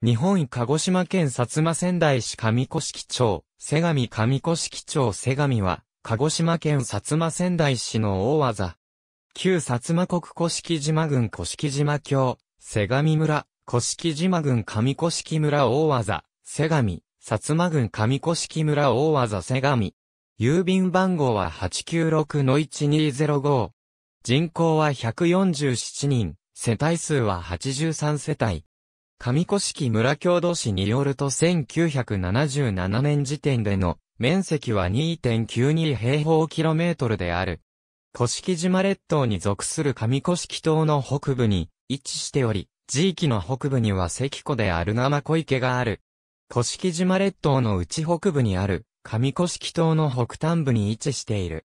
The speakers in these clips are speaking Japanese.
日本鹿児島県薩摩仙台市上式町、瀬上上式町瀬上は、鹿児島県薩摩仙台市の大技。旧薩摩国古式島郡式島郷、瀬上村、古式島郡上式村大技、瀬上、薩摩郡上式村大技瀬上。郵便番号は896-1205。人口は147人、世帯数は83世帯。上古式村郷土市によると1977年時点での面積は2.92平方キロメートルである。古式島列島に属する上古式島の北部に位置しており、地域の北部には関湖である生小池がある。古式島列島の内北部にある上古式島の北端部に位置している。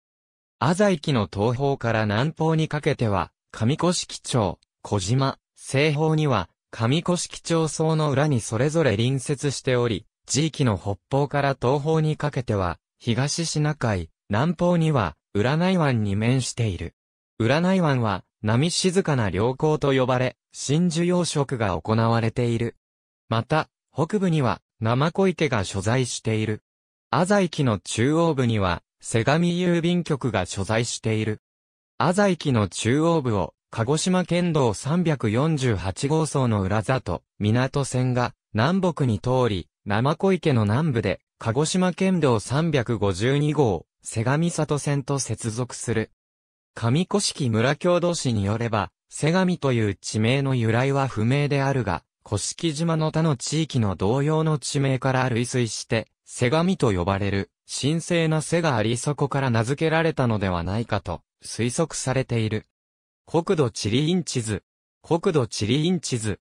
浅井の東方から南方にかけては、上古式町、小島、西方には、上古式町層の裏にそれぞれ隣接しており、地域の北方から東方にかけては、東シナ海、南方には、占内湾に面している。占内湾は、波静かな良港と呼ばれ、真珠養殖が行われている。また、北部には、生小池が所在している。浅井木の中央部には、瀬上郵便局が所在している。浅井木の中央部を、鹿児島県道348号層の裏里、港線が南北に通り、生小池の南部で、鹿児島県道352号、瀬上里線と接続する。上古式村郷土市によれば、瀬上という地名の由来は不明であるが、古式島の他の地域の同様の地名から類推して、瀬上と呼ばれる、神聖な瀬がありそこから名付けられたのではないかと、推測されている。国土地理院地図。国土地理院地図。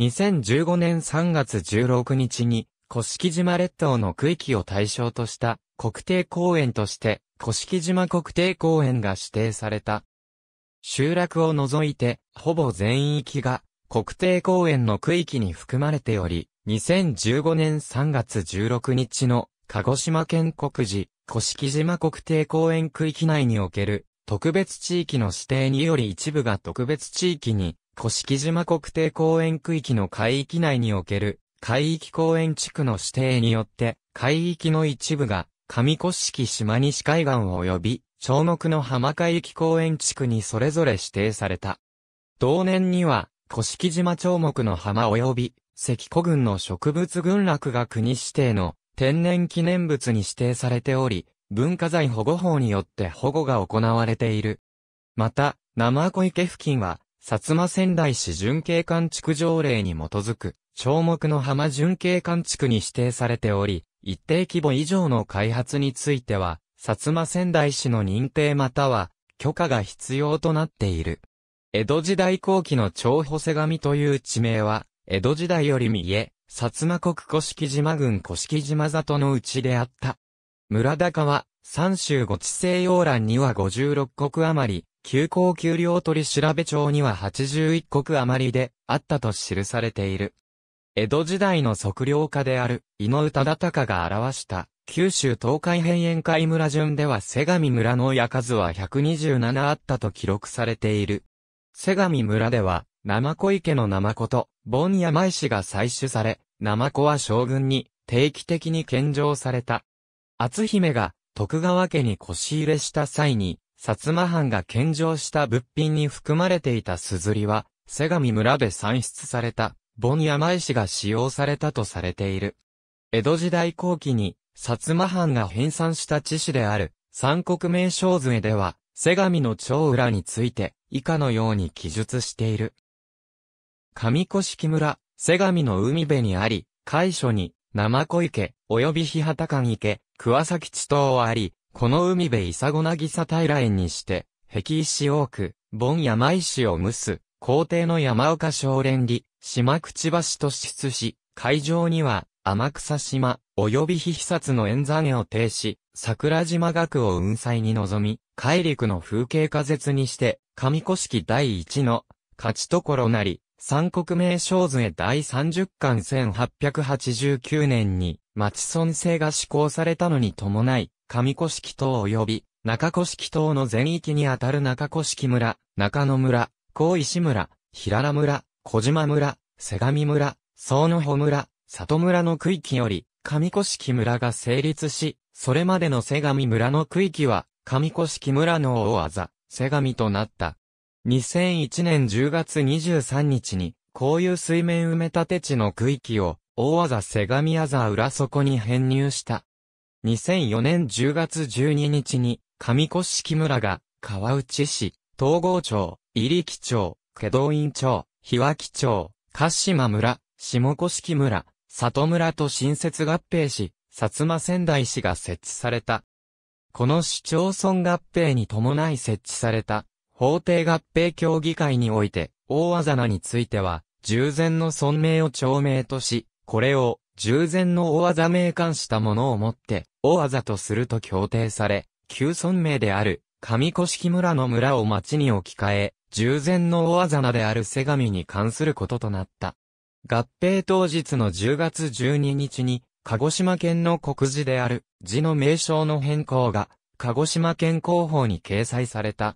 2015年3月16日に、古式島列島の区域を対象とした国定公園として、古式島国定公園が指定された。集落を除いて、ほぼ全域が国定公園の区域に含まれており、2015年3月16日の鹿児島県国寺、古式島国定公園区域内における特別地域の指定により一部が特別地域に、古式島国定公園区域の海域内における、海域公園地区の指定によって、海域の一部が、上古式島西海岸及び、小目の浜海域公園地区にそれぞれ指定された。同年には、古式島長木の浜及び、関古群の植物群落が国指定の天然記念物に指定されており、文化財保護法によって保護が行われている。また、生小池付近は、薩摩仙台市巡景管地区条例に基づく、長目の浜巡景管地区に指定されており、一定規模以上の開発については、薩摩仙台市の認定または、許可が必要となっている。江戸時代後期の長補瀬神という地名は、江戸時代より見え、薩摩国古式島郡古式島里のうちであった。村高は、三州五地西洋欄には56国余り、急行級領取調べ帳には81国余りで、あったと記されている。江戸時代の測量家である、井上忠敬が表した、九州東海辺沿海村順では瀬上村の矢数は127あったと記録されている。瀬上村では、ナマコ池のナマコと、盆山石が採取され、ナマコは将軍に定期的に献上された。篤姫が徳川家に腰入れした際に、薩摩藩が献上した物品に含まれていた硯は、瀬上村で産出された、盆山石が使用されたとされている。江戸時代後期に、薩摩藩が編纂した地史である、三国名称図絵では、瀬上の長裏について、以下のように記述している。上甑村、瀬上の海辺にあり、海所に、生小池、及び日畑池、桑崎地頭あり、この海辺イサゴナギサ平園にして、壁石多く、盆山石を蒸す、皇帝の山岡省連里、島口橋と出し、海上には、天草島、及び日久の沿山を停止、桜島学を雲彩に臨み、海陸の風景化絶にして、上古式第一の、勝ち所なり、三国名称図へ第30巻1889年に、町村制が施行されたのに伴い、上古式島及び、中古式島の全域にあたる中古式村、中野村、高石村、平良村、小島村、瀬上村、総野穂村、里村の区域より、上古式村が成立し、それまでの瀬上村の区域は、上古式村の大技、瀬上となった。2001年10月23日に、こういう水面埋め立て地の区域を、大技瀬上あざ裏底に編入した。2004年10月12日に、上越式村が、川内市、東郷町、入木町、下道院町、日脇町、鹿島村、下越式村、里村と新設合併し、薩摩仙台市が設置された。この市町村合併に伴い設置された法廷合併協議会において、大あざなについては、従前の尊命を長名とし、これを、従前の大あざ名冠したものをもって、大あざとすると協定され、旧村名である、上古式村の村を町に置き換え、従前の大あざなである瀬上に関することとなった。合併当日の10月12日に、鹿児島県の国字である字の名称の変更が、鹿児島県広報に掲載された。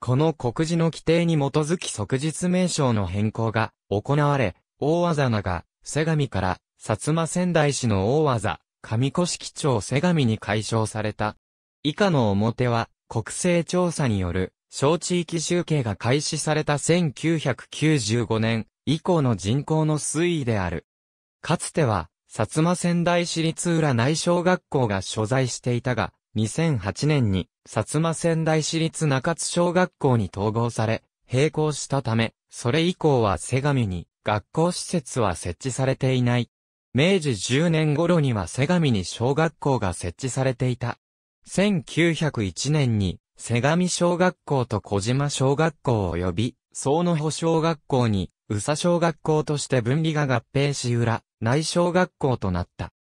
この告示の規定に基づき即日名称の変更が行われ、大技名が、瀬上から、薩摩仙台市の大技、上甑町瀬上に解消された。以下の表は、国勢調査による、小地域集計が開始された1995年以降の人口の推移である。かつては、薩摩仙台市立浦内小学校が所在していたが、2008年に、薩摩仙台市立中津小学校に統合され、並行したため、それ以降は瀬上に、学校施設は設置されていない。明治10年頃には瀬上に小学校が設置されていた。1901年に、瀬上小学校と小島小学校及び、総野保小学校に、宇佐小学校として分離が合併し裏、内小学校となった。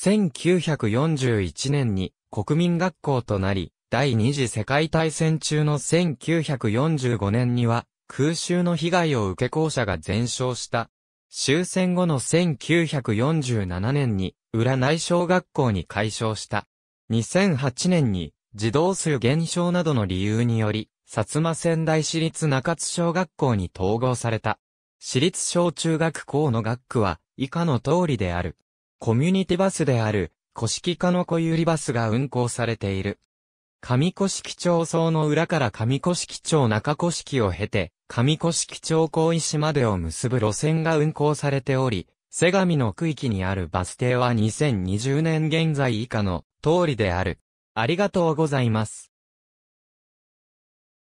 1941年に、国民学校となり、第二次世界大戦中の1945年には、空襲の被害を受け校舎が全焼した。終戦後の1947年に、裏内小学校に改称した。2008年に、児童数減少などの理由により、薩摩仙台市立中津小学校に統合された。私立小中学校の学区は、以下の通りである。コミュニティバスである、古式化の小百合バスが運行されている。上古式町層の裏から上古式町中古式を経て、上古式町小石までを結ぶ路線が運行されており、瀬上の区域にあるバス停は2020年現在以下の通りである。ありがとうございます。